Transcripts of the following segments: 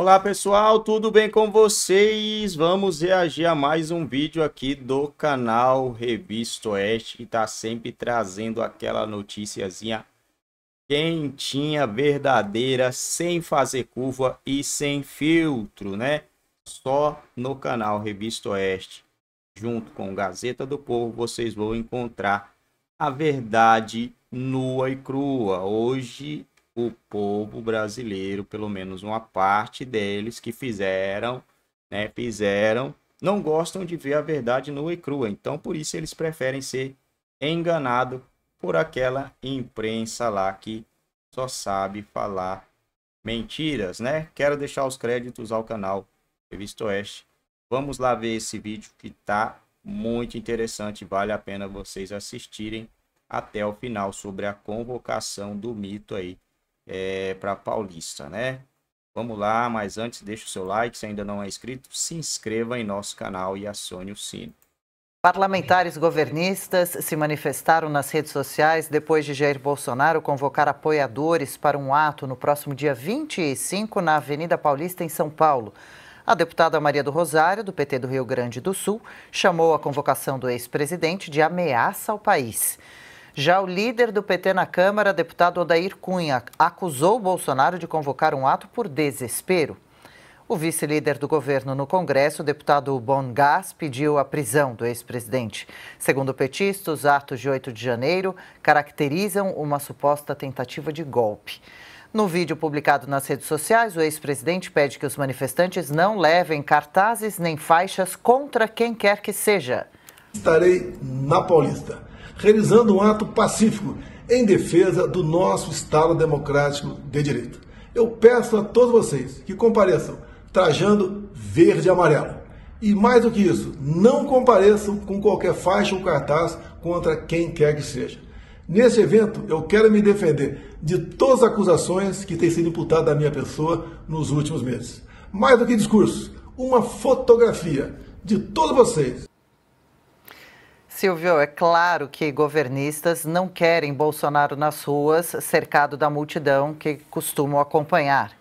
Olá pessoal, tudo bem com vocês? Vamos reagir a mais um vídeo aqui do canal Revista Oeste, que está sempre trazendo aquela noticiazinha quentinha, verdadeira, sem fazer curva e sem filtro, né? Só no canal Revista Oeste, junto com Gazeta do Povo, vocês vão encontrar a verdade nua e crua. Hoje o povo brasileiro, pelo menos uma parte deles que fizeram, né, fizeram, não gostam de ver a verdade nua e crua. Então, por isso eles preferem ser enganado por aquela imprensa lá que só sabe falar mentiras, né? Quero deixar os créditos ao canal Revista Oeste. Vamos lá ver esse vídeo que tá muito interessante, vale a pena vocês assistirem até o final sobre a convocação do mito aí é, para Paulista, né? Vamos lá, mas antes deixa o seu like, se ainda não é inscrito, se inscreva em nosso canal e acione o sino. Parlamentares governistas se manifestaram nas redes sociais depois de Jair Bolsonaro convocar apoiadores para um ato no próximo dia 25 na Avenida Paulista, em São Paulo. A deputada Maria do Rosário, do PT do Rio Grande do Sul, chamou a convocação do ex-presidente de ameaça ao país. Já o líder do PT na Câmara, deputado Odair Cunha, acusou Bolsonaro de convocar um ato por desespero. O vice-líder do governo no Congresso, deputado Bongás, pediu a prisão do ex-presidente. Segundo o petista, os atos de 8 de janeiro caracterizam uma suposta tentativa de golpe. No vídeo publicado nas redes sociais, o ex-presidente pede que os manifestantes não levem cartazes nem faixas contra quem quer que seja. Estarei na Paulista realizando um ato pacífico em defesa do nosso Estado democrático de direito. Eu peço a todos vocês que compareçam trajando verde e amarelo. E mais do que isso, não compareçam com qualquer faixa ou cartaz contra quem quer que seja. Neste evento, eu quero me defender de todas as acusações que têm sido imputadas à minha pessoa nos últimos meses. Mais do que discurso, uma fotografia de todos vocês Silvio, é claro que governistas não querem Bolsonaro nas ruas, cercado da multidão que costumam acompanhar.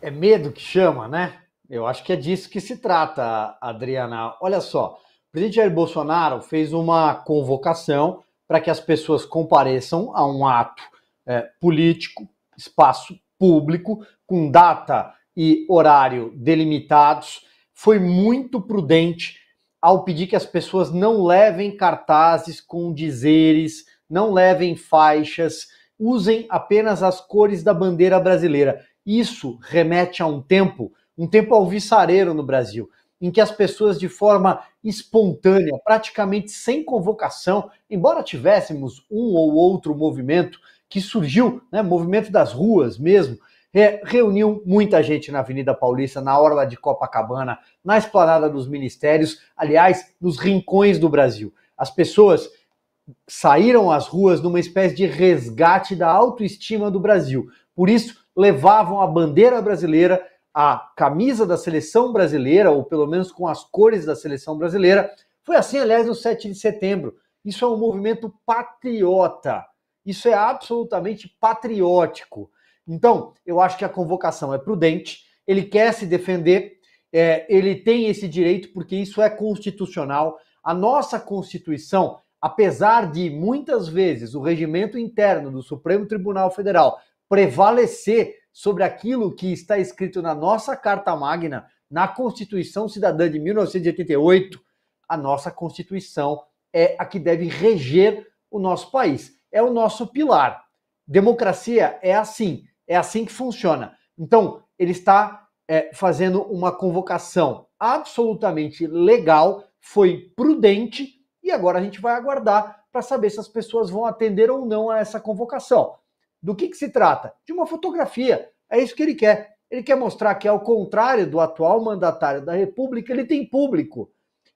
É medo que chama, né? Eu acho que é disso que se trata, Adriana. Olha só, o presidente Jair Bolsonaro fez uma convocação para que as pessoas compareçam a um ato é, político, espaço público, com data e horário delimitados. Foi muito prudente ao pedir que as pessoas não levem cartazes com dizeres, não levem faixas, usem apenas as cores da bandeira brasileira. Isso remete a um tempo, um tempo alvissareiro no Brasil, em que as pessoas, de forma espontânea, praticamente sem convocação, embora tivéssemos um ou outro movimento que surgiu, né, movimento das ruas mesmo, reuniu muita gente na Avenida Paulista, na Orla de Copacabana, na Esplanada dos Ministérios, aliás, nos rincões do Brasil. As pessoas saíram às ruas numa espécie de resgate da autoestima do Brasil. Por isso, levavam a bandeira brasileira, a camisa da seleção brasileira, ou pelo menos com as cores da seleção brasileira. Foi assim, aliás, no 7 de setembro. Isso é um movimento patriota. Isso é absolutamente patriótico. Então, eu acho que a convocação é prudente, ele quer se defender, é, ele tem esse direito, porque isso é constitucional. A nossa Constituição, apesar de muitas vezes o regimento interno do Supremo Tribunal Federal prevalecer sobre aquilo que está escrito na nossa Carta Magna, na Constituição Cidadã de 1988, a nossa Constituição é a que deve reger o nosso país. É o nosso pilar. Democracia é assim. É assim que funciona. Então, ele está é, fazendo uma convocação absolutamente legal, foi prudente e agora a gente vai aguardar para saber se as pessoas vão atender ou não a essa convocação. Do que, que se trata? De uma fotografia. É isso que ele quer. Ele quer mostrar que, ao contrário do atual mandatário da República, ele tem público.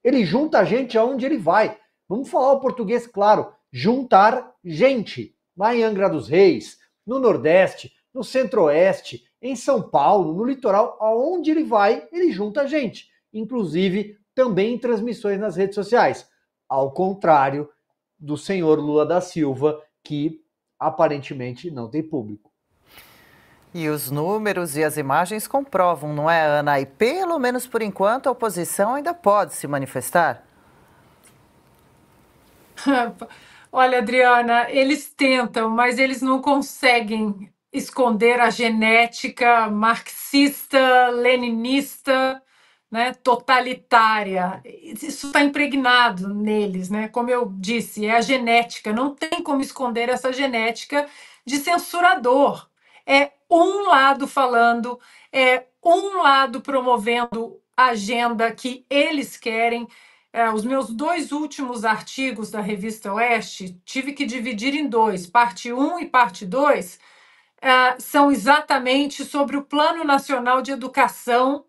Ele junta a gente aonde ele vai. Vamos falar o português, claro. Juntar gente. Lá em Angra dos Reis, no Nordeste, no Centro-Oeste, em São Paulo, no litoral, aonde ele vai, ele junta a gente, inclusive também em transmissões nas redes sociais. Ao contrário do senhor Lula da Silva, que aparentemente não tem público. E os números e as imagens comprovam, não é, Ana? E pelo menos por enquanto a oposição ainda pode se manifestar. Olha, Adriana, eles tentam, mas eles não conseguem esconder a genética marxista, leninista, né, totalitária. Isso está impregnado neles, né? Como eu disse, é a genética. Não tem como esconder essa genética de censurador. É um lado falando, é um lado promovendo a agenda que eles querem. É, os meus dois últimos artigos da revista Oeste tive que dividir em dois, parte 1 um e parte 2 ah, são exatamente sobre o Plano Nacional de Educação,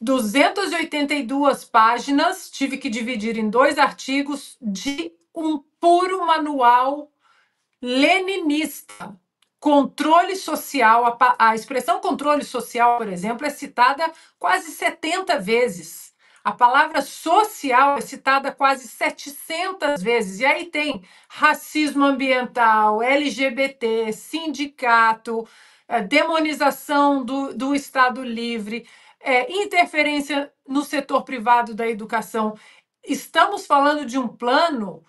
282 páginas, tive que dividir em dois artigos, de um puro manual leninista. Controle social, a, a expressão controle social, por exemplo, é citada quase 70 vezes a palavra social é citada quase 700 vezes. E aí tem racismo ambiental, LGBT, sindicato, eh, demonização do, do Estado livre, é, interferência no setor privado da educação. Estamos falando de um plano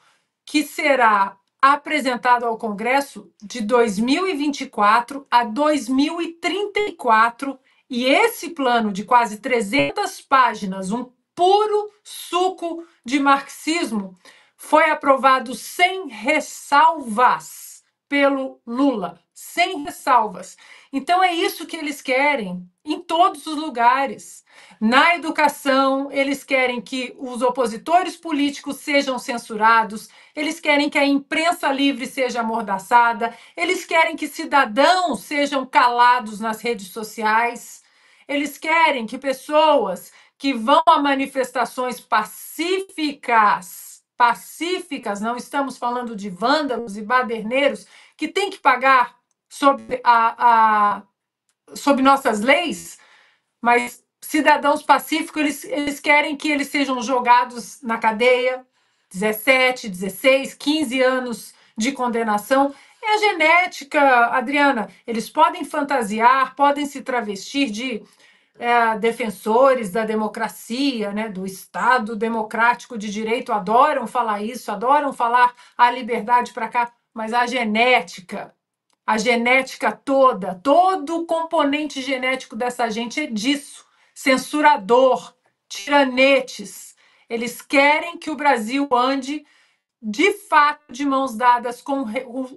que será apresentado ao Congresso de 2024 a 2034. E esse plano de quase 300 páginas, um puro suco de marxismo, foi aprovado sem ressalvas pelo Lula, sem ressalvas. Então é isso que eles querem em todos os lugares. Na educação, eles querem que os opositores políticos sejam censurados, eles querem que a imprensa livre seja amordaçada, eles querem que cidadãos sejam calados nas redes sociais, eles querem que pessoas que vão a manifestações pacíficas, pacíficas, não estamos falando de vândalos e baderneiros, que tem que pagar sobre, a, a, sobre nossas leis, mas cidadãos pacíficos, eles, eles querem que eles sejam jogados na cadeia, 17, 16, 15 anos de condenação. É a genética, Adriana. Eles podem fantasiar, podem se travestir de é, defensores da democracia, né, do Estado democrático de direito, adoram falar isso, adoram falar a liberdade para cá, mas a genética, a genética toda, todo o componente genético dessa gente é disso. Censurador, tiranetes. Eles querem que o Brasil ande de fato de mãos dadas com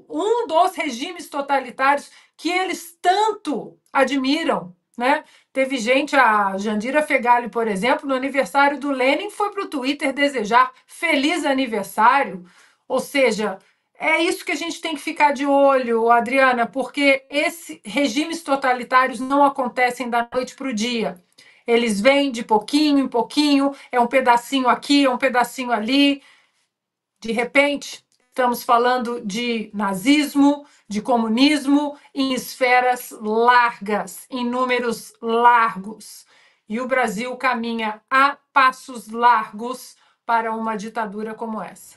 um dos regimes totalitários que eles tanto admiram, né? Teve gente, a Jandira Fegali, por exemplo, no aniversário do Lenin, foi para o Twitter desejar feliz aniversário. Ou seja, é isso que a gente tem que ficar de olho, Adriana, porque esses regimes totalitários não acontecem da noite para o dia. Eles vêm de pouquinho em pouquinho, é um pedacinho aqui, é um pedacinho ali. De repente, Estamos falando de nazismo, de comunismo em esferas largas, em números largos. E o Brasil caminha a passos largos para uma ditadura como essa.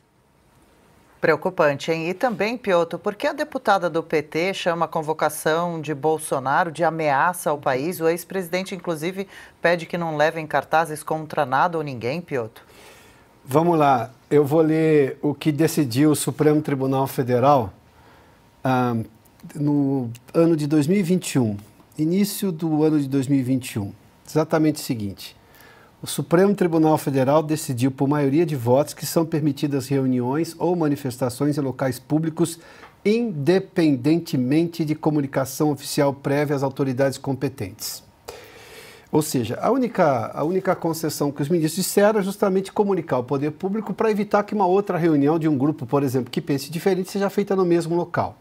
Preocupante, hein? E também, Piotr, por que a deputada do PT chama a convocação de Bolsonaro de ameaça ao país? O ex-presidente, inclusive, pede que não levem cartazes contra nada ou ninguém, Piotr. Vamos lá. Eu vou ler o que decidiu o Supremo Tribunal Federal ah, no ano de 2021, início do ano de 2021. Exatamente o seguinte: o Supremo Tribunal Federal decidiu, por maioria de votos, que são permitidas reuniões ou manifestações em locais públicos, independentemente de comunicação oficial prévia às autoridades competentes. Ou seja, a única, a única concessão que os ministros disseram é justamente comunicar ao poder público para evitar que uma outra reunião de um grupo, por exemplo, que pense diferente, seja feita no mesmo local.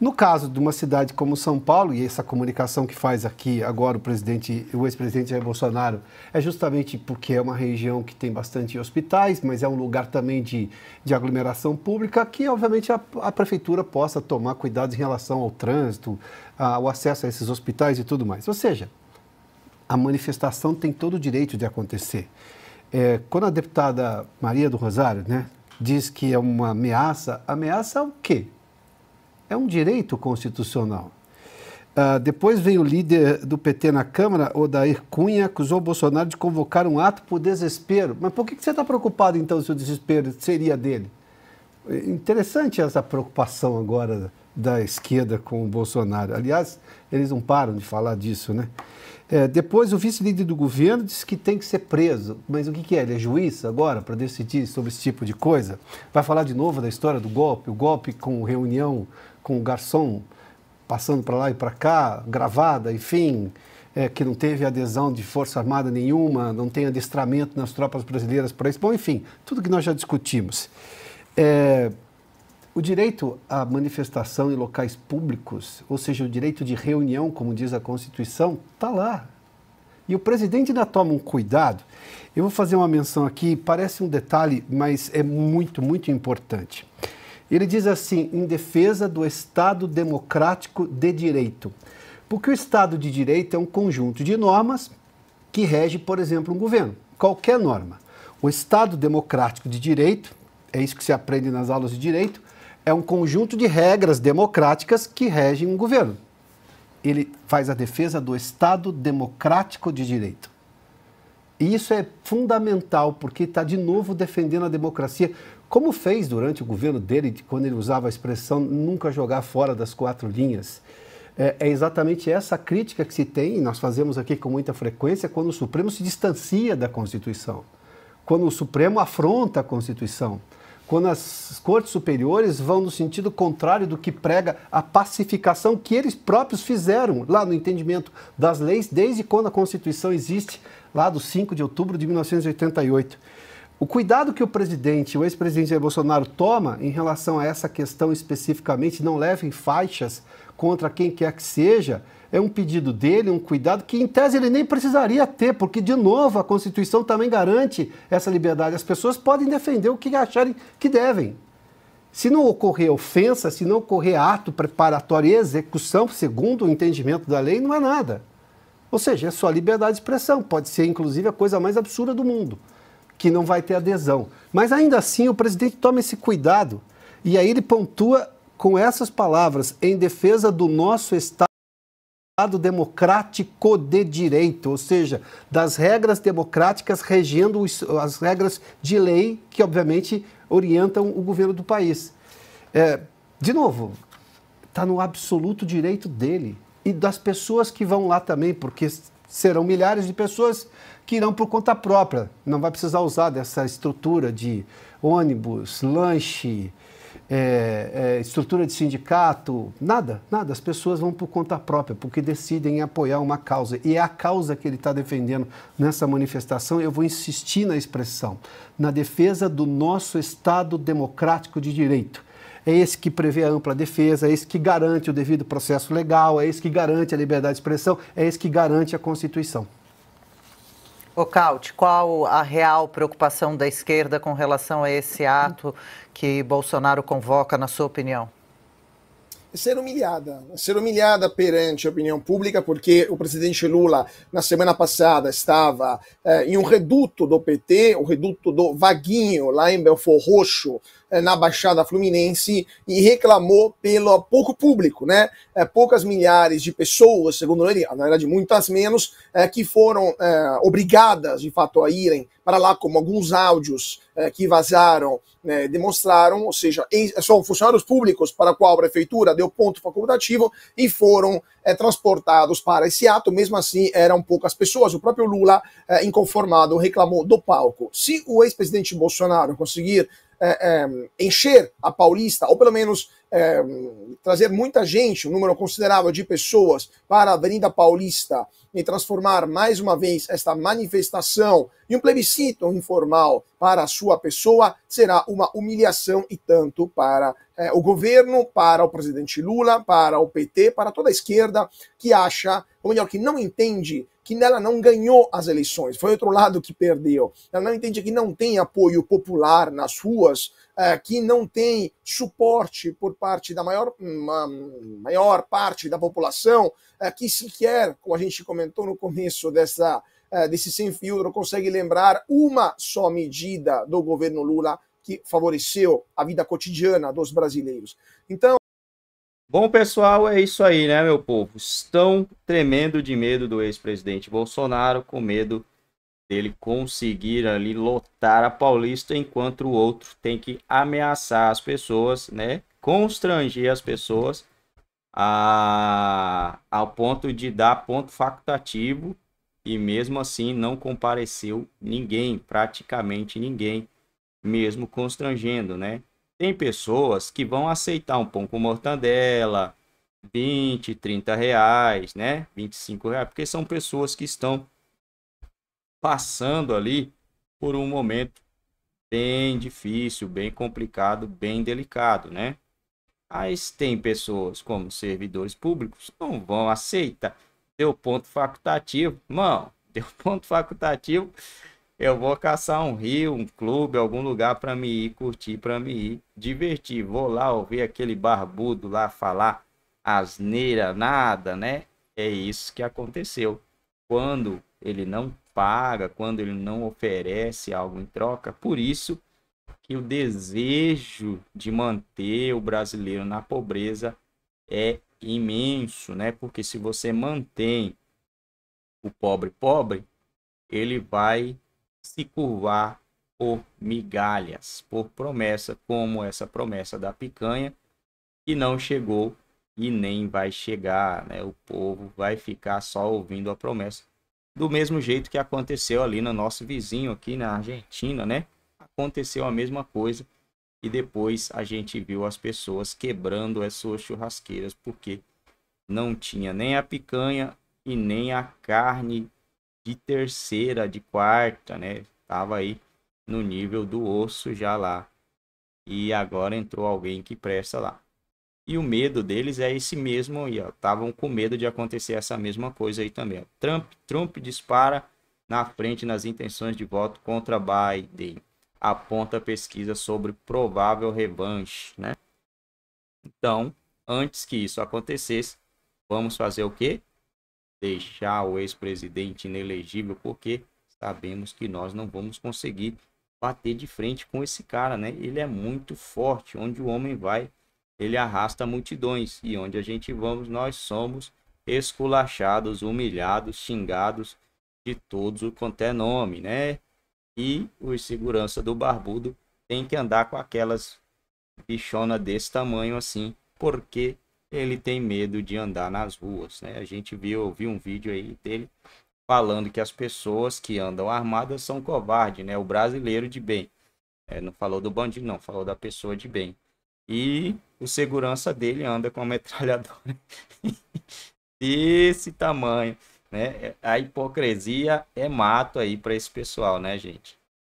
No caso de uma cidade como São Paulo, e essa comunicação que faz aqui agora o presidente, o ex-presidente Jair Bolsonaro, é justamente porque é uma região que tem bastante hospitais, mas é um lugar também de, de aglomeração pública, que obviamente a, a prefeitura possa tomar cuidados em relação ao trânsito, ao acesso a esses hospitais e tudo mais. Ou seja, a manifestação tem todo o direito de acontecer. É, quando a deputada Maria do Rosário né, diz que é uma ameaça, ameaça é o quê? É um direito constitucional. Uh, depois veio o líder do PT na Câmara, Odair Cunha, acusou Bolsonaro de convocar um ato por desespero. Mas por que, que você está preocupado então se o desespero seria dele? Interessante essa preocupação agora da esquerda com o Bolsonaro. Aliás, eles não param de falar disso, né? É, depois o vice-líder do governo disse que tem que ser preso. Mas o que, que é? Ele é juiz agora para decidir sobre esse tipo de coisa? Vai falar de novo da história do golpe, o golpe com reunião com o garçom passando para lá e para cá, gravada, enfim, é, que não teve adesão de Força Armada nenhuma, não tem adestramento nas tropas brasileiras para isso. Bom, enfim, tudo que nós já discutimos. É, o direito à manifestação em locais públicos, ou seja, o direito de reunião, como diz a Constituição, está lá. E o presidente ainda toma um cuidado. Eu vou fazer uma menção aqui, parece um detalhe, mas é muito, muito importante. Ele diz assim: em defesa do Estado democrático de direito. Porque o Estado de direito é um conjunto de normas que rege, por exemplo, um governo, qualquer norma. O Estado democrático de direito, é isso que se aprende nas aulas de direito, é um conjunto de regras democráticas que regem um governo. Ele faz a defesa do Estado democrático de direito. E isso é fundamental, porque está de novo defendendo a democracia, como fez durante o governo dele, quando ele usava a expressão nunca jogar fora das quatro linhas. É, é exatamente essa crítica que se tem, e nós fazemos aqui com muita frequência, quando o Supremo se distancia da Constituição, quando o Supremo afronta a Constituição quando as cortes superiores vão no sentido contrário do que prega a pacificação que eles próprios fizeram lá no entendimento das leis desde quando a Constituição existe, lá do 5 de outubro de 1988. O cuidado que o presidente, o ex-presidente Jair Bolsonaro toma em relação a essa questão especificamente, não leva em faixas contra quem quer que seja, é um pedido dele, um cuidado que, em tese, ele nem precisaria ter, porque, de novo, a Constituição também garante essa liberdade. As pessoas podem defender o que acharem que devem. Se não ocorrer ofensa, se não ocorrer ato preparatório e execução, segundo o entendimento da lei, não é nada. Ou seja, é só liberdade de expressão. Pode ser, inclusive, a coisa mais absurda do mundo, que não vai ter adesão. Mas, ainda assim, o presidente toma esse cuidado. E aí ele pontua com essas palavras, em defesa do nosso Estado. Estado democrático de direito, ou seja, das regras democráticas regendo as regras de lei que, obviamente, orientam o governo do país. É, de novo, está no absoluto direito dele e das pessoas que vão lá também, porque serão milhares de pessoas que irão por conta própria, não vai precisar usar dessa estrutura de ônibus, lanche, é, é, estrutura de sindicato, nada, nada. As pessoas vão por conta própria, porque decidem apoiar uma causa. E é a causa que ele está defendendo nessa manifestação. Eu vou insistir na expressão, na defesa do nosso Estado democrático de direito. É esse que prevê a ampla defesa, é esse que garante o devido processo legal, é esse que garante a liberdade de expressão, é esse que garante a Constituição. Ô, Caute, qual a real preocupação da esquerda com relação a esse ato que Bolsonaro convoca, na sua opinião? ser humilhada, ser humilhada perante a opinião pública, porque o presidente Lula, na semana passada, estava eh, em um reduto do PT, o reduto do Vaguinho, lá em Belfort Roxo, eh, na Baixada Fluminense, e reclamou pelo pouco público, né? É poucas milhares de pessoas, segundo ele, na verdade, muitas menos, que foram obrigadas, de fato, a irem para lá, como alguns áudios eh, que vazaram né, demonstraram, ou seja, são funcionários públicos para qual a prefeitura deu ponto facultativo e foram eh, transportados para esse ato. Mesmo assim, eram poucas pessoas. O próprio Lula, eh, inconformado, reclamou do palco. Se o ex-presidente Bolsonaro conseguir é, é, encher a Paulista, ou pelo menos é, trazer muita gente, um número considerável de pessoas para a Avenida Paulista e transformar mais uma vez esta manifestação em um plebiscito informal para a sua pessoa, será uma humilhação e tanto para é, o governo, para o presidente Lula, para o PT, para toda a esquerda que acha ou melhor, que não entende que ela não ganhou as eleições, foi outro lado que perdeu. Ela não entende que não tem apoio popular nas ruas, é, que não tem suporte por parte da maior, maior parte da população, é, que sequer, como a gente comentou no começo dessa, é, desse sem filtro, consegue lembrar uma só medida do governo Lula que favoreceu a vida cotidiana dos brasileiros. Então, Bom, pessoal, é isso aí, né, meu povo? Estão tremendo de medo do ex-presidente Bolsonaro, com medo dele conseguir ali lotar a Paulista, enquanto o outro tem que ameaçar as pessoas, né? Constranger as pessoas a... ao ponto de dar ponto facultativo e mesmo assim não compareceu ninguém, praticamente ninguém, mesmo constrangendo, né? Tem pessoas que vão aceitar um pão com mortadela, 20, 30 reais, né? 25 reais, porque são pessoas que estão passando ali por um momento bem difícil, bem complicado, bem delicado, né? Mas tem pessoas como servidores públicos não vão aceitar. Deu ponto facultativo, mão, deu ponto facultativo, eu vou caçar um rio, um clube, algum lugar para me ir curtir, para me ir divertir. Vou lá ouvir aquele barbudo lá falar asneira, nada, né? É isso que aconteceu. Quando ele não paga, quando ele não oferece algo em troca, por isso que o desejo de manter o brasileiro na pobreza é imenso, né? Porque se você mantém o pobre pobre, ele vai se curvar por migalhas, por promessa, como essa promessa da picanha, que não chegou e nem vai chegar, né? O povo vai ficar só ouvindo a promessa. Do mesmo jeito que aconteceu ali no nosso vizinho aqui na Argentina, né? Aconteceu a mesma coisa e depois a gente viu as pessoas quebrando as suas churrasqueiras porque não tinha nem a picanha e nem a carne de terceira, de quarta, né? Tava aí no nível do osso já lá. E agora entrou alguém que presta lá. E o medo deles é esse mesmo aí, ó. Estavam com medo de acontecer essa mesma coisa aí também. Ó. Trump, Trump dispara na frente nas intenções de voto contra Biden. Aponta pesquisa sobre provável revanche, né? Então, antes que isso acontecesse, vamos fazer o quê? deixar o ex-presidente inelegível, porque sabemos que nós não vamos conseguir bater de frente com esse cara, né? Ele é muito forte, onde o homem vai, ele arrasta multidões, e onde a gente vamos, nós somos esculachados, humilhados, xingados de todos o quanto é nome, né? E o segurança do barbudo tem que andar com aquelas bichona desse tamanho assim, porque ele tem medo de andar nas ruas, né? A gente viu, viu um vídeo aí dele falando que as pessoas que andam armadas são covardes, né? O brasileiro de bem. É, não falou do bandido, não, falou da pessoa de bem. E o segurança dele anda com a metralhadora. desse tamanho, né? É, a hipocrisia é mato aí para esse pessoal, né, gente?